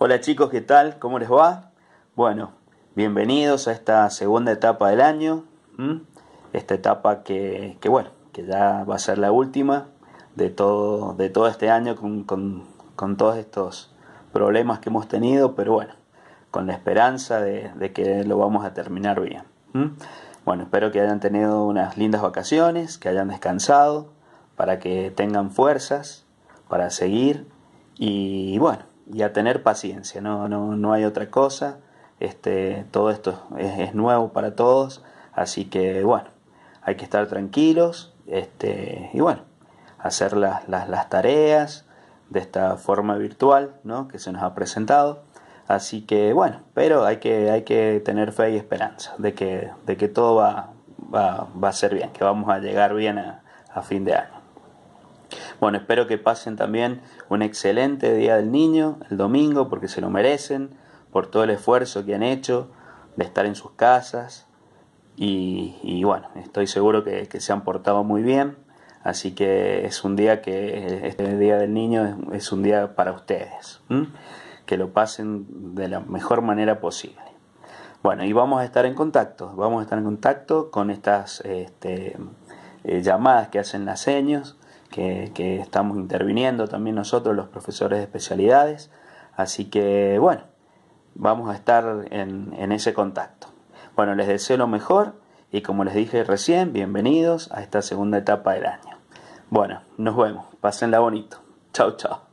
Hola chicos, ¿qué tal? ¿Cómo les va? Bueno, bienvenidos a esta segunda etapa del año. Esta etapa que, bueno, que ya va a ser la última de todo, de todo este año con, todos estos problemas que hemos tenido, pero bueno, con la esperanza de, que lo vamos a terminar bien. Bueno, espero que hayan tenido unas lindas vacaciones, que hayan descansado, para que tengan fuerzas para seguir y bueno y a tener paciencia, no, no, no hay otra cosa. Este, todo esto es, nuevo para todos, así que bueno, hay que estar tranquilos este, y bueno, hacer las, tareas de esta forma virtual ¿no? que se nos ha presentado. Así que bueno, pero hay que, hay que tener fe y esperanza de que, de que todo va, va, a ser bien, que vamos a llegar bien a fin de año. Bueno, espero que pasen también un excelente Día del Niño, el domingo, porque se lo merecen, por todo el esfuerzo que han hecho de estar en sus casas. Y, bueno, estoy seguro que, se han portado muy bien. Así que es un día que, este Día del Niño es, un día para ustedes. Que lo pasen de la mejor manera posible. Bueno, y vamos a estar en contacto, vamos a estar en contacto con estas este, eh, llamadas que hacen las señas, que, estamos interviniendo también nosotros, los profesores de especialidades. Así que bueno, vamos a estar en, ese contacto. Bueno, les deseo lo mejor y como les dije recién, bienvenidos a esta segunda etapa del año. Bueno, nos vemos, pásenla bonito. Chao, chao.